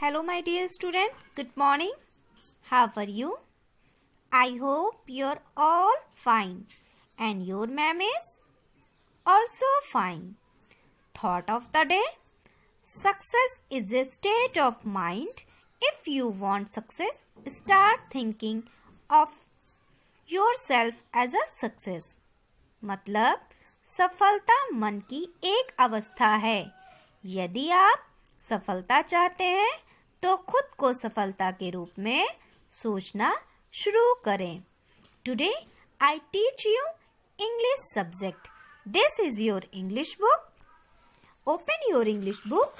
hello my dear student good morning how are you i hope you're all fine and your ma'am is also fine thought of the day success is a state of mind if you want success start thinking of yourself as a success मतलब सफलता मन की एक अवस्था है यदि आप सफलता चाहते हैं तो खुद को सफलता के रूप में सोचना शुरू करें today I teach you English subject this is your English book open your English book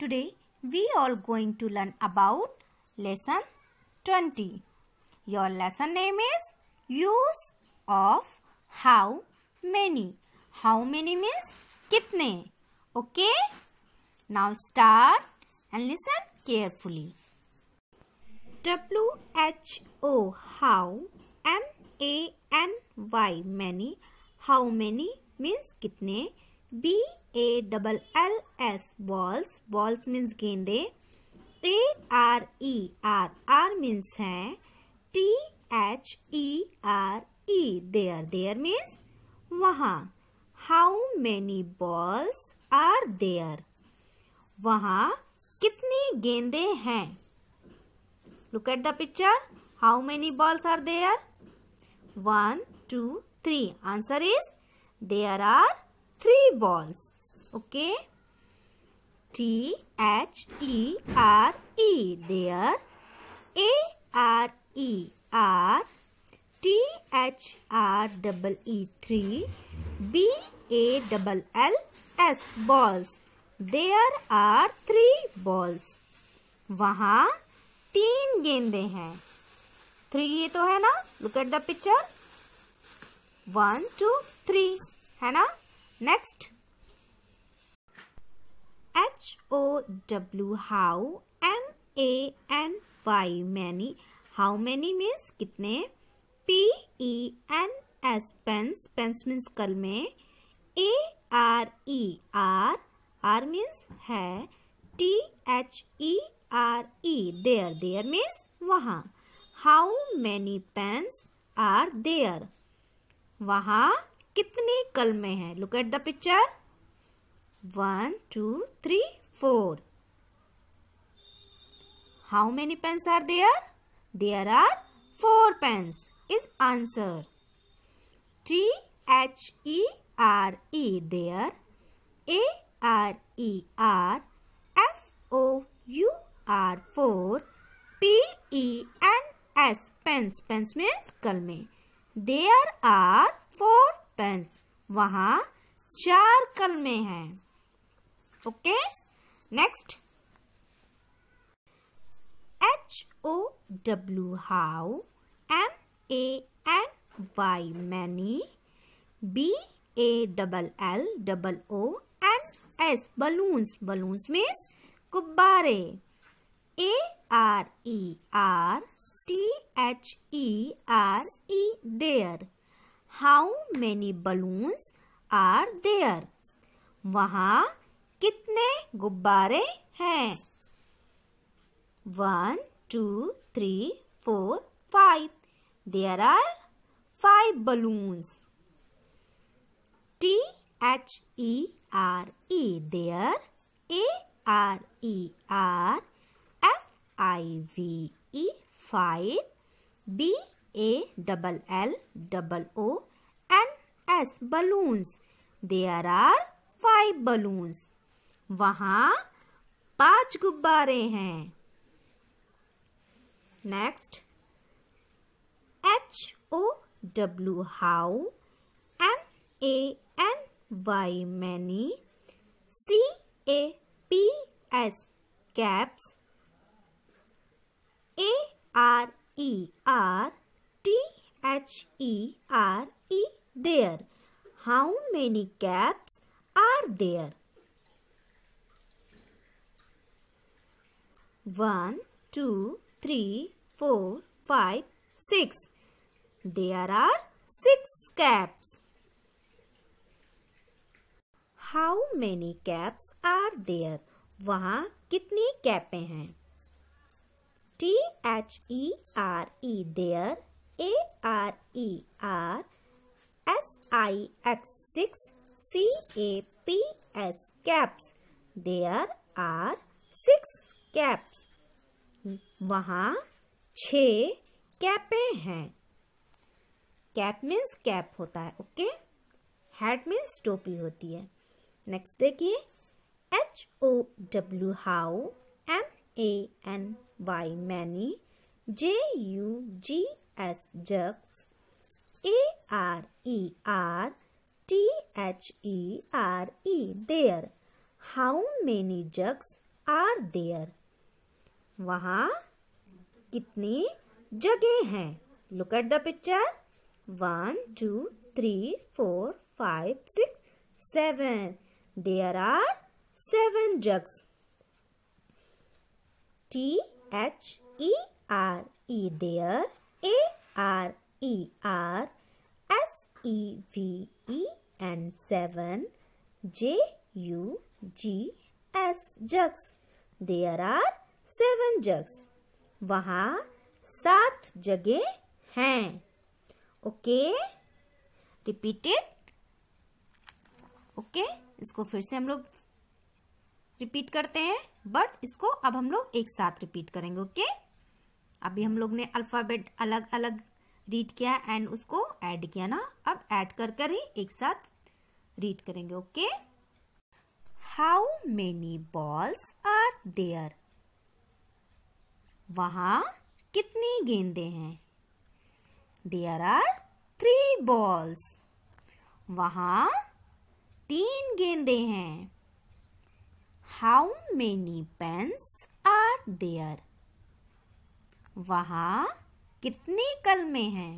today we all going to learn about lesson twenty your lesson name is use of how many how many means कितने okay now start and listen carefully W H O how M A N Y many how many means कितने B A double L S balls balls means गेंदे A R E are are means हैं T H E R E. There, there means वहाँ. How many balls are there? वहाँ कितनी गेंदे हैं? Look at the picture. How many balls are there? One, two, three. Answer is there are three balls. Okay. T H E R E. There. A R E are T H R double E three B A double L S balls There are three balls वहां तीन गेंदे हैं three ये तो है ना look at the picture one two three है ना next H O W how M A N Y many how many means कितने P E N S pens pens means कल में A R E are are means है T H E R E there there means वहाँ how many pens are there वहाँ कितनी में है look at the picture one two three four how many pens are there There are four pens is answer. T H E R E there. A R E R F O U R four. P E N S pens pens means kalme There are four pens. वहाँ चार कलमे हैं. Okay next H O W how M A N Y many B A double L double O N S balloons balloons means गुब्बारे A R E R T H E R E there how many balloons are there वहाँ कितने गुब्बारे हैं one two, three, four, five. There are five balloons. T H E R E. There. A R E R. F I V E. Five. B A double L double O. N S. Balloons. There are five balloons. वहाँ पांच गुब्बारे हैं Next, H O W how, M A N Y many, C A P S caps, A R E R T H E R E there. How many caps are there? 1, 2, 3, four, five, six. There are six caps. How many caps are there? वहाँ कितनी कैपें हैं T H E R E there A R E R S I X six C A P S caps there are six caps वहाँ छ कैपे हैं cap means cap होता है okay hat means टोपी होती है नेक्स्ट देखिए H O W how M A N Y many J U G S jugs A R E are T H E R E there how many jugs are there वहाँ कितनी जगह हैं look at the picture one two three four five six seven there are seven jugs T H E R E there A R E are S E V E N seven J U G S jugs there are seven jugs वहां सात जगह हैं okay repeated okay इसको फिर से हम लोग repeat करते हैं बट इसको अब हम लोग एक साथ रिपीट करेंगे ओके okay? अभी हम लोग ने अल्फ़ाबेट अलग अलग रीड किया एंड उसको ऐड किया ना अब ऐड कर कर ही एक साथ रीड करेंगे okay how many balls are there वहां कितनी गेंदे हैं देयर आर थ्री बॉल्स वहां तीन गेंदे हैं how many pens are there वहां कितनी कलमे हैं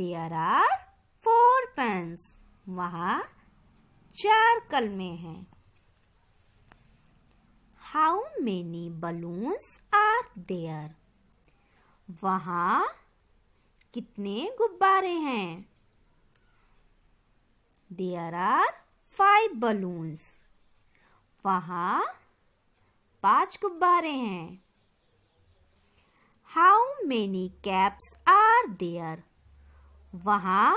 देयर आर फोर पेंस वहां चार कलमे हैं how many balloons are there वहाँ कितने गुब्बारे हैं देयर आर फाइव बलून्स वहाँ पांच गुब्बारे हैं how many caps are there वहाँ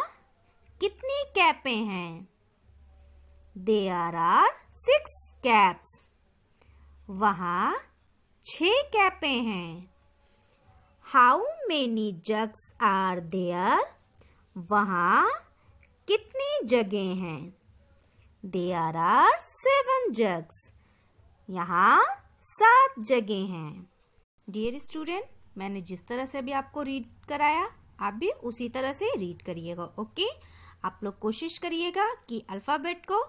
कितनी कैपें हैं देयर आर सिक्स कैप्स वहाँ छह कैपे हैं how many jugs are there वहाँ कितनी जगह हैं देयर आर सेवन जग्स यहाँ सात जगह हैं डियर स्टूडेंट मैंने जिस तरह से अभी आपको रीड कराया आप भी उसी तरह से रीड करिएगा ओके आप लोग कोशिश करिएगा कि अल्फ़ाबेट को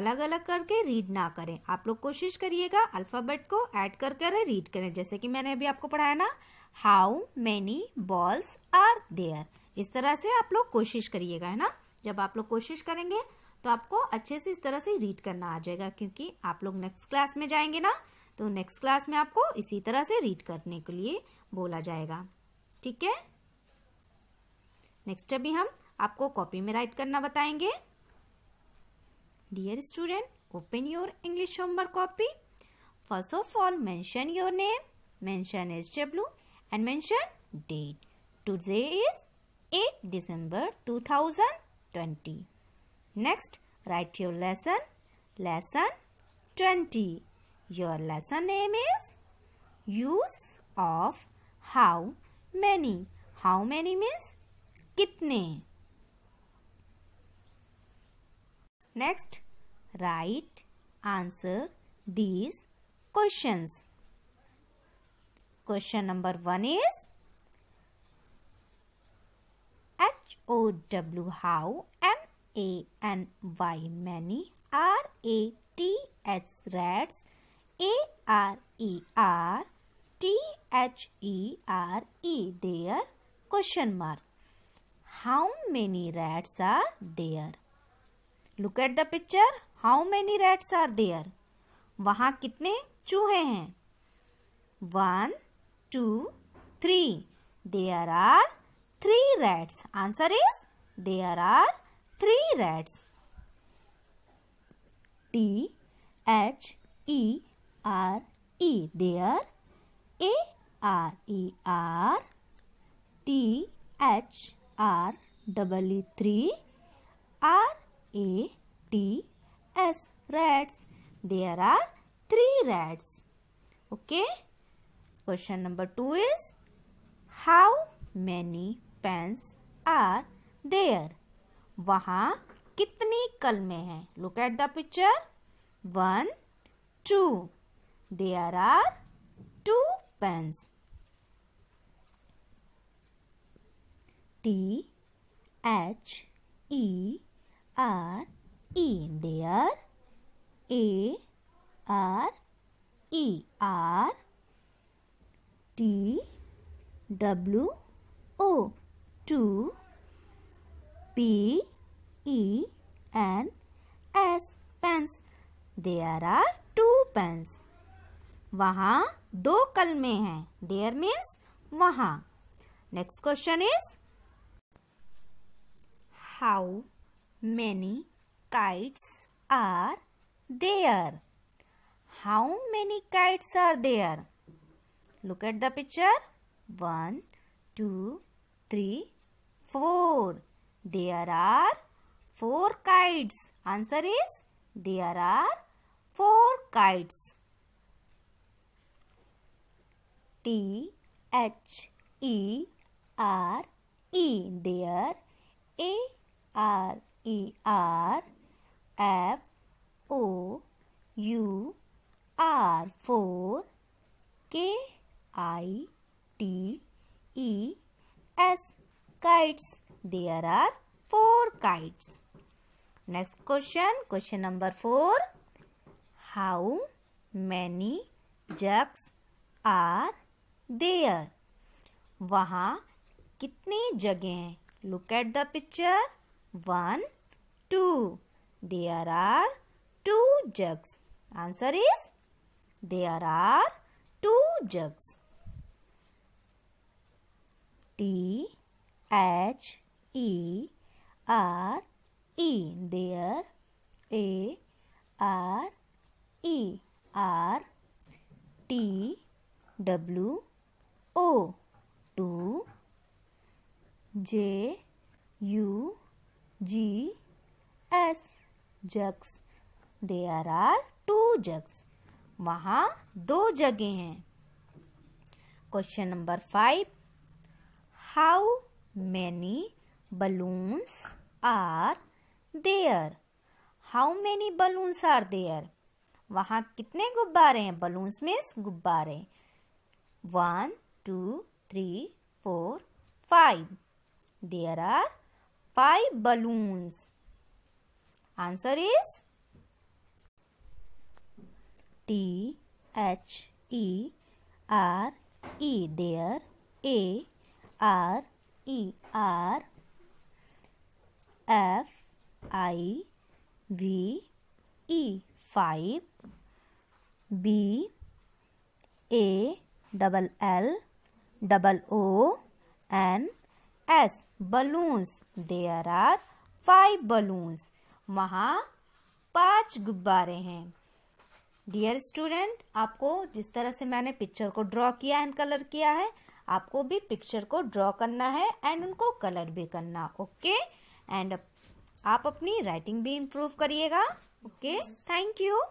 अलग अलग करके रीड ना करें आप लोग कोशिश करिएगा अल्फ़ाबेट को ऐड कर कर रीड करें जैसे कि मैंने अभी आपको पढ़ाया ना how many balls are there इस तरह से आप लोग कोशिश करिएगा है ना जब आप लोग कोशिश करेंगे तो आपको अच्छे से इस तरह से रीड करना आ जाएगा क्योंकि आप लोग नेक्स्ट क्लास में जाएंगे ना तो नेक्स्ट क्लास में आपको इसी तरह से रीड करने के लिए बोला जाएगा ठीक है नेक्स्ट अभी हम आपको कॉपी में राइट करना बताएंगे Dear student, open your English homework copy. First of all, mention your name, mention HW and mention date. Today is 8 December 2020. Next, write your lesson, lesson 20. Your lesson name is Use of How Many. How many means? Kitne. Next, Write answer these questions. Question number 1 is H-O-W how M-A-N-Y many R-A-T-H rats A-R-E-R T-H-E-R-E there question mark. How many rats are there? Look at the picture. How many rats are there वहाँ कितने चूहे हैं one two three there are three rats answer is there are three rats T H E R E there A R E are T H R double E three R A T S. Rats. There are three rats. Okay. Question number two is how many pens are there? वहाँ कितनी कलमें हैं look at the picture one two there are two pens t h e r E. There. A. R. E. R. T. W. O. Two. P. E. N. S. Pens. There are two pens. वहाँ दो कलमे हैं there means वहाँ next question is how many kites are there? How many kites are there? Look at the picture. One, two, three, four. There are four kites. Answer is there are four kites. T H E R E there A R E R F O U R four K I T E S kites. There are four kites. Next question, question number four. How many jugs are there? वहाँ कितनी जगह हैं look at the picture one two There are two jugs. Answer is there are two jugs. T H E R E there A R E R T W O two J U G S jugs There are two jugs वहाँ दो जगह हैं question number five how many balloons are there how many balloons are there वहाँ कितने गुब्बारे हैं balloons means गुब्बारे one two three four five there are five balloons Answer is T H E R E there A R E R F I V E 5 B A double L double O and S balloons there are 5 balloons वहाँ पांच गुब्बारे हैं dear student आपको जिस तरह से मैंने picture को ड्रॉ किया एंड कलर किया है आपको भी पिक्चर को ड्रॉ करना है एंड उनको कलर भी करना ओके एंड आप अपनी राइटिंग भी इम्प्रूव करिएगा ओके थैंक यू